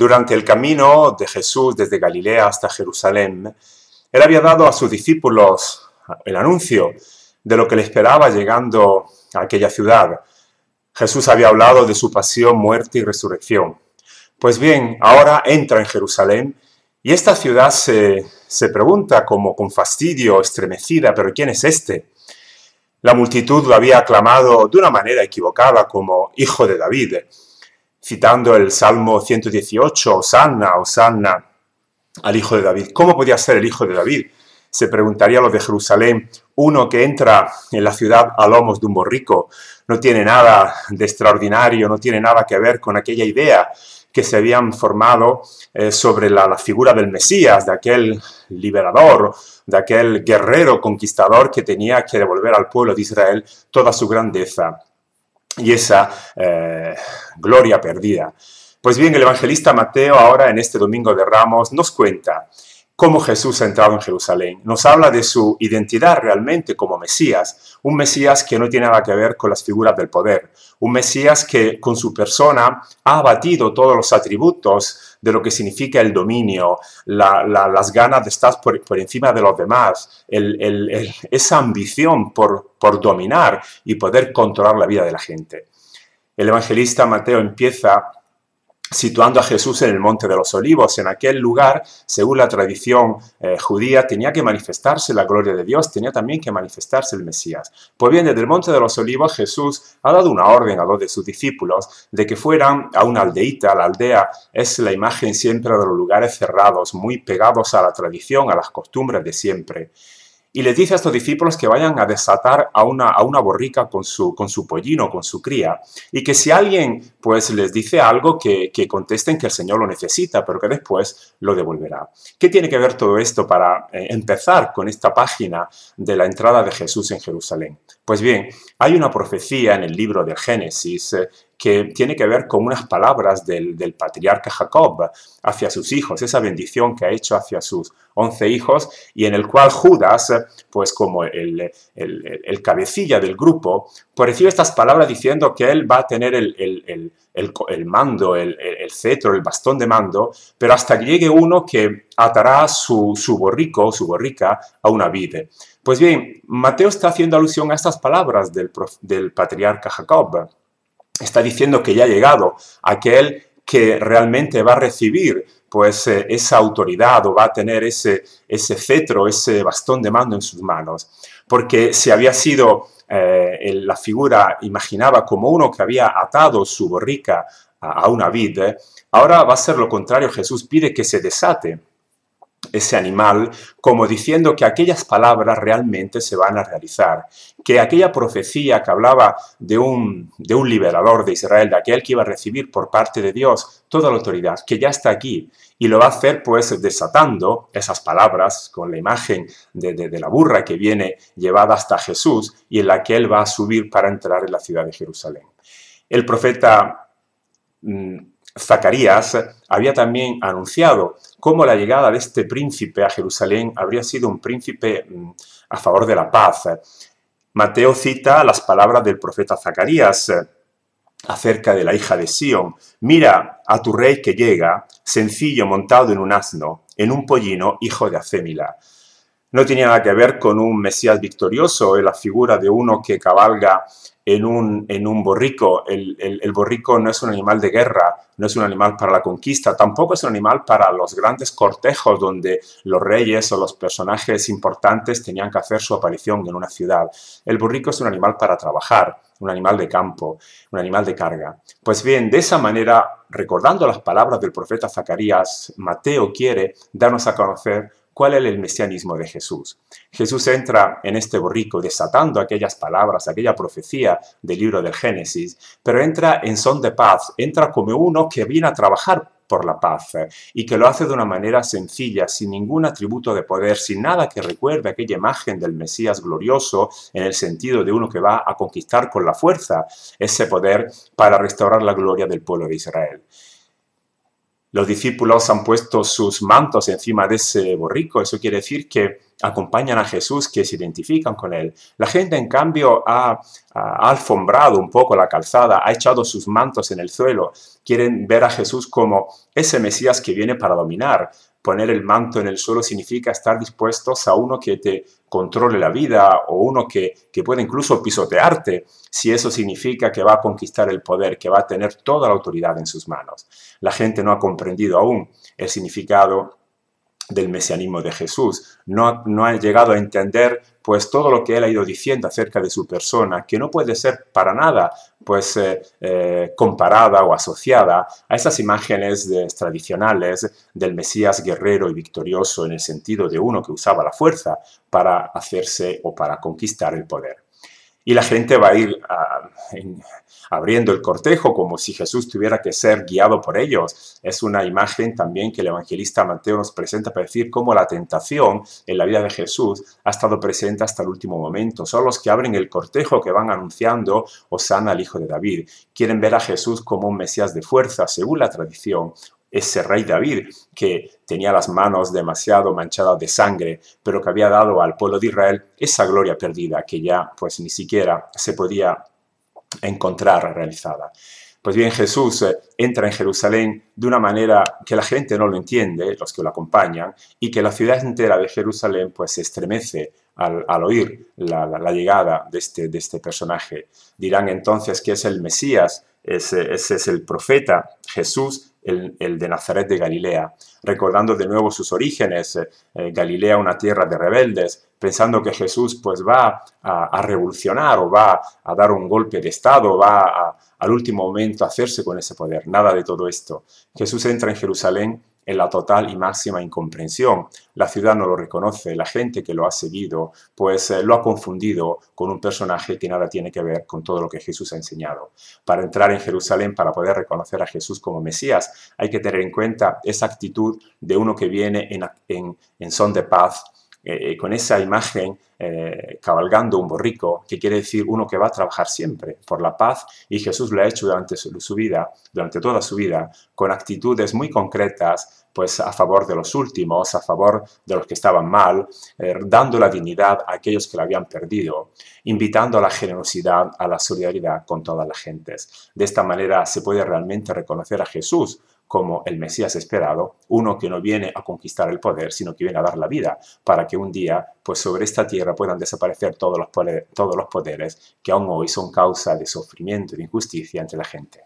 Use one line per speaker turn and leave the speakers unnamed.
Durante el camino de Jesús desde Galilea hasta Jerusalén, él había dado a sus discípulos el anuncio de lo que le esperaba llegando a aquella ciudad. Jesús había hablado de su pasión, muerte y resurrección. Pues bien, ahora entra en Jerusalén y esta ciudad se, pregunta como con fastidio, estremecida, pero ¿quién es este? La multitud lo había aclamado de una manera equivocada como hijo de David, citando el Salmo 118, Osanna, Osanna, al Hijo de David. ¿Cómo podía ser el Hijo de David? Se preguntaría lo los de Jerusalén, uno que entra en la ciudad a lomos de un borrico, no tiene nada de extraordinario, no tiene nada que ver con aquella idea que se habían formado eh, sobre la, figura del Mesías, de aquel liberador, de aquel guerrero conquistador que tenía que devolver al pueblo de Israel toda su grandeza y esa eh, gloria perdida. Pues bien, el evangelista Mateo ahora en este domingo de Ramos nos cuenta cómo Jesús ha entrado en Jerusalén. Nos habla de su identidad realmente como Mesías, un Mesías que no tiene nada que ver con las figuras del poder, un Mesías que con su persona ha abatido todos los atributos de lo que significa el dominio, las ganas de estar por, encima de los demás, esa ambición por dominar y poder controlar la vida de la gente. El evangelista Mateo empieza situando a Jesús en el Monte de los Olivos. En aquel lugar, según la tradición eh, judía, tenía que manifestarse la gloria de Dios, tenía también que manifestarse el Mesías. Pues bien, desde el Monte de los Olivos Jesús ha dado una orden a dos de sus discípulos de que fueran a una aldeíta. La aldea es la imagen siempre de los lugares cerrados, muy pegados a la tradición, a las costumbres de siempre y les dice a estos discípulos que vayan a desatar a una, a una borrica con su, con su pollino, con su cría, y que si alguien pues les dice algo, que, que contesten que el Señor lo necesita, pero que después lo devolverá. ¿Qué tiene que ver todo esto para eh, empezar con esta página de la entrada de Jesús en Jerusalén? Pues bien, hay una profecía en el libro de Génesis eh, que tiene que ver con unas palabras del, patriarca Jacob hacia sus hijos, esa bendición que ha hecho hacia sus once hijos, y en el cual Judas, eh, pues como el, cabecilla del grupo, pues recibe estas palabras diciendo que él va a tener el, mando, el, cetro, el bastón de mando, pero hasta que llegue uno que atará su, su borrico, su borrica, a una vid. Pues bien, Mateo está haciendo alusión a estas palabras del, patriarca Jacob. Está diciendo que ya ha llegado aquel que realmente va a recibir pues eh, esa autoridad o va a tener ese, cetro, ese bastón de mando en sus manos. Porque si había sido eh, la figura, imaginaba como uno que había atado su borrica a, una vid, eh, ahora va a ser lo contrario, Jesús pide que se desate ese animal como diciendo que aquellas palabras realmente se van a realizar, que aquella profecía que hablaba de un, de un liberador de Israel, de aquel que iba a recibir por parte de Dios toda la autoridad, que ya está aquí y lo va a hacer pues desatando esas palabras con la imagen de, la burra que viene llevada hasta Jesús y en la que él va a subir para entrar en la ciudad de Jerusalén. El profeta... Mm, Zacarías había también anunciado cómo la llegada de este príncipe a Jerusalén habría sido un príncipe mm, a favor de la paz. Mateo cita las palabras del profeta Zacarías eh, acerca de la hija de Sión. Mira a tu rey que llega, sencillo, montado en un asno, en un pollino, hijo de Acémila no tenía nada que ver con un Mesías victorioso, es eh, la figura de uno que cabalga en un, en un borrico. El, el, borrico no es un animal de guerra, no es un animal para la conquista, tampoco es un animal para los grandes cortejos donde los reyes o los personajes importantes tenían que hacer su aparición en una ciudad. El borrico es un animal para trabajar, un animal de campo, un animal de carga. Pues bien, de esa manera, recordando las palabras del profeta Zacarías, Mateo quiere darnos a conocer ¿Cuál es el mesianismo de Jesús? Jesús entra en este borrico desatando aquellas palabras, aquella profecía del libro de Génesis, pero entra en son de paz, entra como uno que viene a trabajar por la paz y que lo hace de una manera sencilla, sin ningún atributo de poder, sin nada que recuerde aquella imagen del Mesías glorioso en el sentido de uno que va a conquistar con la fuerza ese poder para restaurar la gloria del pueblo de Israel. Los discípulos han puesto sus mantos encima de ese borrico, eso quiere decir que acompañan a Jesús, que se identifican con él. La gente, en cambio, ha, alfombrado un poco la calzada, ha echado sus mantos en el suelo, quieren ver a Jesús como ese Mesías que viene para dominar, poner el manto en el suelo significa estar dispuestos a uno que te controle la vida o uno que, que puede incluso pisotearte, si eso significa que va a conquistar el poder, que va a tener toda la autoridad en sus manos. La gente no ha comprendido aún el significado del mesianismo de Jesús, no, no ha llegado a entender pues todo lo que él ha ido diciendo acerca de su persona, que no puede ser para nada pues eh, eh, comparada o asociada a esas imágenes tradicionales del Mesías guerrero y victorioso en el sentido de uno que usaba la fuerza para hacerse o para conquistar el poder y la gente va a ir abriendo el cortejo como si Jesús tuviera que ser guiado por ellos. Es una imagen también que el evangelista Mateo nos presenta para decir cómo la tentación en la vida de Jesús ha estado presente hasta el último momento. Son los que abren el cortejo que van anunciando Osana al Hijo de David. Quieren ver a Jesús como un Mesías de fuerza, según la tradición, ese rey David que tenía las manos demasiado manchadas de sangre, pero que había dado al pueblo de Israel esa gloria perdida que ya pues ni siquiera se podía encontrar realizada. Pues bien, Jesús eh, entra en Jerusalén de una manera que la gente no lo entiende, los que lo acompañan, y que la ciudad entera de Jerusalén pues se estremece al, oír la, llegada de este, de este personaje. Dirán entonces que es el Mesías, ese, ese es el profeta Jesús el, de Nazaret de Galilea, recordando de nuevo sus orígenes, eh, eh, Galilea una tierra de rebeldes, pensando que Jesús pues va a, revolucionar o va a dar un golpe de Estado, va al último momento a hacerse con ese poder, nada de todo esto. Jesús entra en Jerusalén en la total y máxima incomprensión. La ciudad no lo reconoce, la gente que lo ha seguido, pues eh, lo ha confundido con un personaje que nada tiene que ver con todo lo que Jesús ha enseñado. Para entrar en Jerusalén, para poder reconocer a Jesús como Mesías, hay que tener en cuenta esa actitud de uno que viene en son de paz, eh, con esa imagen eh, cabalgando un borrico, que quiere decir uno que va a trabajar siempre por la paz, y Jesús lo ha hecho durante su, vida, durante toda su vida, con actitudes muy concretas, pues a favor de los últimos, a favor de los que estaban mal, eh, dando la dignidad a aquellos que la habían perdido, invitando a la generosidad, a la solidaridad con todas las gentes. De esta manera se puede realmente reconocer a Jesús como el Mesías esperado, uno que no viene a conquistar el poder, sino que viene a dar la vida, para que un día, pues sobre esta tierra puedan desaparecer todos los poderes, que aún hoy son causa de sufrimiento y de injusticia entre la gente.